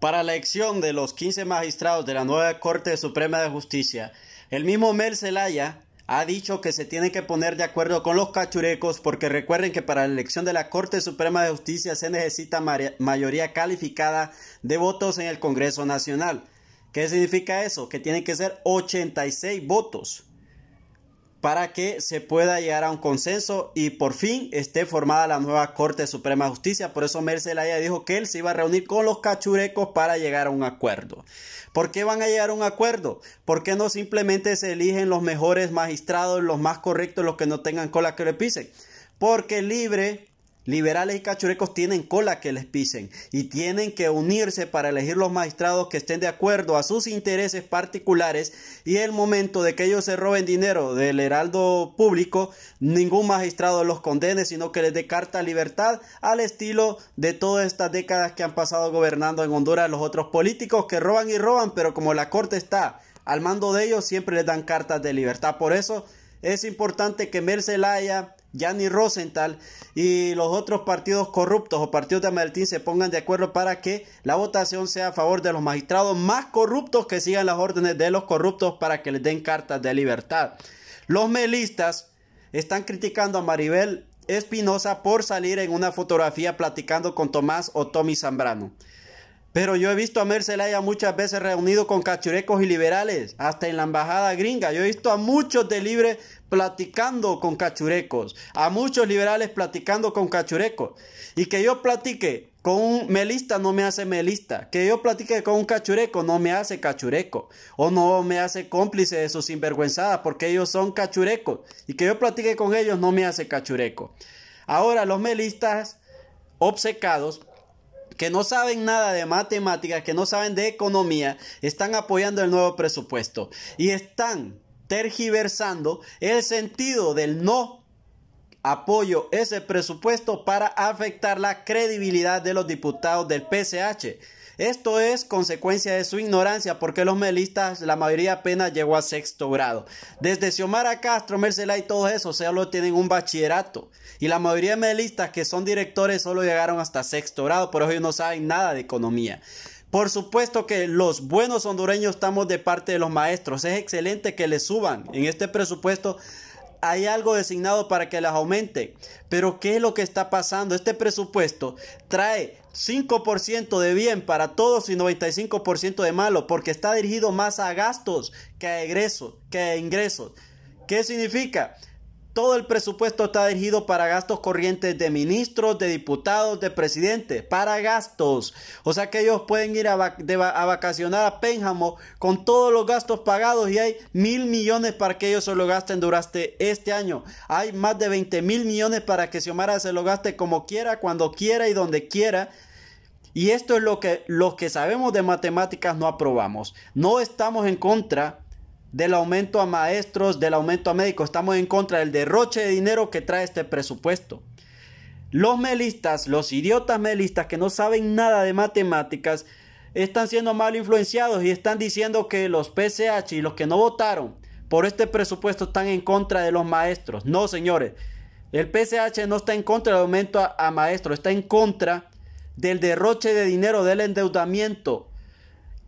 para la elección de los 15 magistrados de la nueva Corte Suprema de Justicia. El mismo Mel ha dicho que se tiene que poner de acuerdo con los cachurecos porque recuerden que para la elección de la Corte Suprema de Justicia se necesita mayoría calificada de votos en el Congreso Nacional. ¿Qué significa eso? Que tienen que ser 86 votos para que se pueda llegar a un consenso y por fin esté formada la nueva Corte Suprema de Justicia. Por eso Mercelaya dijo que él se iba a reunir con los cachurecos para llegar a un acuerdo. ¿Por qué van a llegar a un acuerdo? ¿Por qué no simplemente se eligen los mejores magistrados, los más correctos, los que no tengan cola que le pisen? Porque libre Liberales y cachurecos tienen cola que les pisen y tienen que unirse para elegir los magistrados que estén de acuerdo a sus intereses particulares y el momento de que ellos se roben dinero del heraldo público, ningún magistrado los condene, sino que les dé carta libertad al estilo de todas estas décadas que han pasado gobernando en Honduras los otros políticos que roban y roban, pero como la corte está al mando de ellos, siempre les dan cartas de libertad. Por eso es importante que Mercelaya Yanni Rosenthal y los otros partidos corruptos o partidos de Martín se pongan de acuerdo para que la votación sea a favor de los magistrados más corruptos que sigan las órdenes de los corruptos para que les den cartas de libertad. Los melistas están criticando a Maribel Espinosa por salir en una fotografía platicando con Tomás o Tommy Zambrano. Pero yo he visto a Mercelaya muchas veces reunido con cachurecos y liberales, hasta en la embajada gringa. Yo he visto a muchos de Libre platicando con cachurecos, a muchos liberales platicando con cachurecos. Y que yo platique con un melista no me hace melista. Que yo platique con un cachureco no me hace cachureco. O no me hace cómplice de sus sinvergüenzadas porque ellos son cachurecos. Y que yo platique con ellos no me hace cachureco. Ahora los melistas obcecados que no saben nada de matemáticas, que no saben de economía, están apoyando el nuevo presupuesto y están tergiversando el sentido del no Apoyo ese presupuesto para afectar la credibilidad de los diputados del PSH. Esto es consecuencia de su ignorancia porque los melistas, la mayoría apenas llegó a sexto grado. Desde Xiomara Castro, Mercela y todos esos solo tienen un bachillerato. Y la mayoría de melistas que son directores solo llegaron hasta sexto grado, por eso ellos no saben nada de economía. Por supuesto que los buenos hondureños estamos de parte de los maestros. Es excelente que le suban en este presupuesto hay algo designado para que las aumente. Pero ¿qué es lo que está pasando? Este presupuesto trae 5% de bien para todos y 95% de malo, porque está dirigido más a gastos que a egresos, que a ingresos. ¿Qué significa? Todo el presupuesto está dirigido para gastos corrientes de ministros, de diputados, de presidentes, para gastos. O sea que ellos pueden ir a, vacacionar a Pénjamo con todos los gastos pagados y hay mil millones para que ellos se lo gasten durante este año. Hay más de 20 mil millones para que Xiomara se lo gaste como quiera, cuando quiera y donde quiera. Y esto es lo que los que sabemos de matemáticas no aprobamos. No estamos en contra del aumento a maestros, del aumento a médicos. Estamos en contra del derroche de dinero que trae este presupuesto. Los melistas, los idiotas melistas que no saben nada de matemáticas, están siendo mal influenciados y están diciendo que los PCH y los que no votaron por este presupuesto están en contra de los maestros. No, señores. El PCH no está en contra del aumento a, a maestros, está en contra del derroche de dinero, del endeudamiento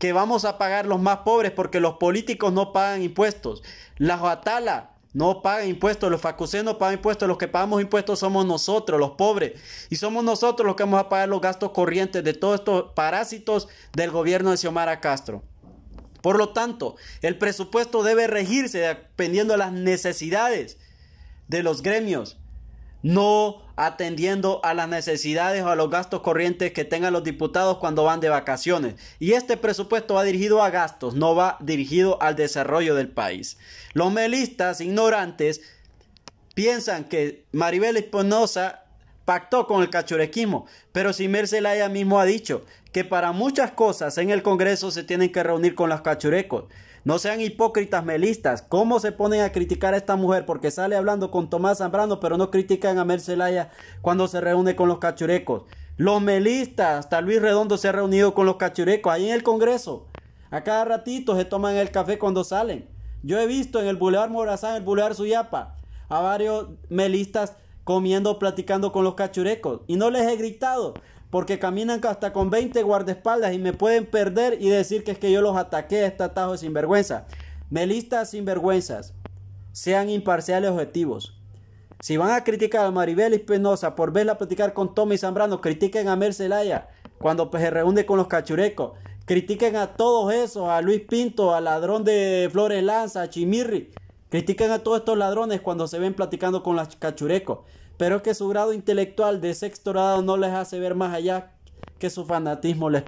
que vamos a pagar los más pobres porque los políticos no pagan impuestos. La Oatala no pagan impuestos, los no pagan impuestos, los que pagamos impuestos somos nosotros, los pobres. Y somos nosotros los que vamos a pagar los gastos corrientes de todos estos parásitos del gobierno de Xiomara Castro. Por lo tanto, el presupuesto debe regirse dependiendo de las necesidades de los gremios no atendiendo a las necesidades o a los gastos corrientes que tengan los diputados cuando van de vacaciones. Y este presupuesto va dirigido a gastos, no va dirigido al desarrollo del país. Los melistas ignorantes piensan que Maribel Espinosa pactó con el cachurequismo, pero Simer Zelaya mismo ha dicho que para muchas cosas en el Congreso se tienen que reunir con los cachurecos. No sean hipócritas melistas. ¿Cómo se ponen a criticar a esta mujer? Porque sale hablando con Tomás Zambrano, pero no critican a Mercelaya cuando se reúne con los cachurecos. Los melistas, hasta Luis Redondo se ha reunido con los cachurecos ahí en el Congreso. A cada ratito se toman el café cuando salen. Yo he visto en el Boulevard Morazán, el Boulevard Suyapa, a varios melistas comiendo, platicando con los cachurecos. Y no les he gritado, porque caminan hasta con 20 guardaespaldas y me pueden perder y decir que es que yo los ataqué, este atajo de sinvergüenza. Melistas sinvergüenzas, sean imparciales objetivos. Si van a criticar a Maribel Espinosa por verla platicar con Tommy Zambrano, critiquen a Mercelaya cuando pues, se reúne con los cachurecos. Critiquen a todos esos, a Luis Pinto, al ladrón de Flores Lanza, a Chimirri. Critiquen a todos estos ladrones cuando se ven platicando con los cachurecos pero que su grado intelectual de sexto no les hace ver más allá que su fanatismo les